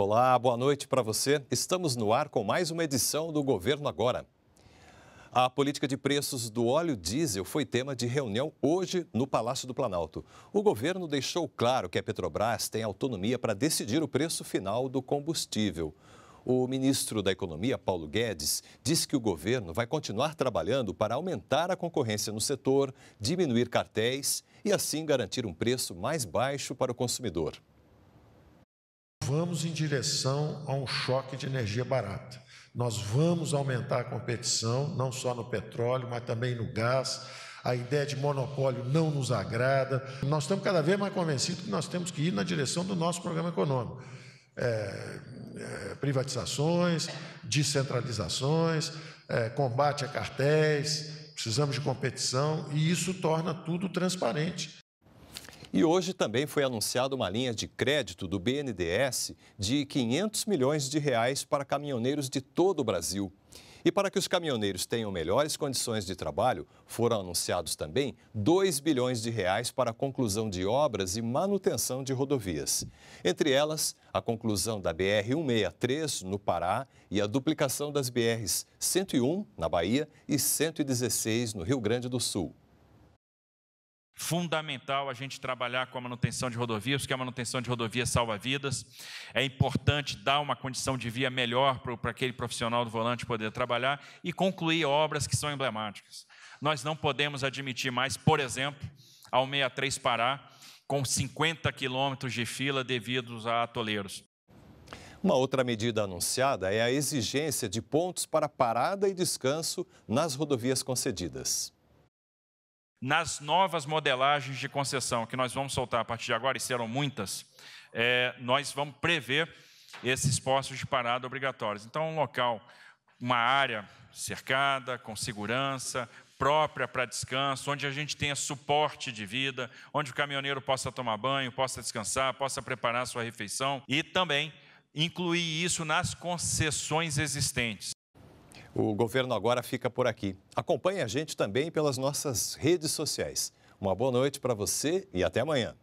Olá, boa noite para você. Estamos no ar com mais uma edição do Governo Agora. A política de preços do óleo diesel foi tema de reunião hoje no Palácio do Planalto. O governo deixou claro que a Petrobras tem autonomia para decidir o preço final do combustível. O ministro da Economia, Paulo Guedes, disse que o governo vai continuar trabalhando para aumentar a concorrência no setor, diminuir cartéis e, assim, garantir um preço mais baixo para o consumidor vamos em direção a um choque de energia barata. Nós vamos aumentar a competição, não só no petróleo, mas também no gás. A ideia de monopólio não nos agrada. Nós estamos cada vez mais convencidos que nós temos que ir na direção do nosso programa econômico. É, é, privatizações, descentralizações, é, combate a cartéis, precisamos de competição e isso torna tudo transparente. E hoje também foi anunciada uma linha de crédito do BNDES de 500 milhões de reais para caminhoneiros de todo o Brasil. E para que os caminhoneiros tenham melhores condições de trabalho, foram anunciados também 2 bilhões de reais para a conclusão de obras e manutenção de rodovias. Entre elas, a conclusão da BR 163 no Pará e a duplicação das BRs 101 na Bahia e 116 no Rio Grande do Sul fundamental a gente trabalhar com a manutenção de rodovias, porque a manutenção de rodovias salva vidas. É importante dar uma condição de via melhor para aquele profissional do volante poder trabalhar e concluir obras que são emblemáticas. Nós não podemos admitir mais, por exemplo, ao 63 Pará, com 50 quilômetros de fila devidos a atoleiros. Uma outra medida anunciada é a exigência de pontos para parada e descanso nas rodovias concedidas nas novas modelagens de concessão que nós vamos soltar a partir de agora, e serão muitas, é, nós vamos prever esses postos de parada obrigatórios. Então, um local, uma área cercada, com segurança, própria para descanso, onde a gente tenha suporte de vida, onde o caminhoneiro possa tomar banho, possa descansar, possa preparar sua refeição e também incluir isso nas concessões existentes. O governo agora fica por aqui. Acompanhe a gente também pelas nossas redes sociais. Uma boa noite para você e até amanhã.